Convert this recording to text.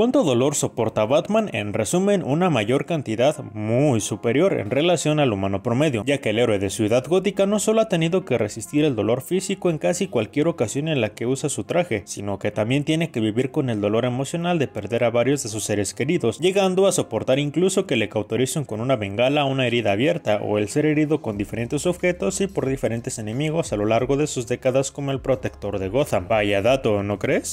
¿Cuánto dolor soporta Batman? En resumen, una mayor cantidad muy superior en relación al humano promedio, ya que el héroe de Ciudad Gótica no solo ha tenido que resistir el dolor físico en casi cualquier ocasión en la que usa su traje, sino que también tiene que vivir con el dolor emocional de perder a varios de sus seres queridos, llegando a soportar incluso que le cautoricen con una bengala una herida abierta o el ser herido con diferentes objetos y por diferentes enemigos a lo largo de sus décadas como el protector de Gotham. Vaya dato, ¿no crees?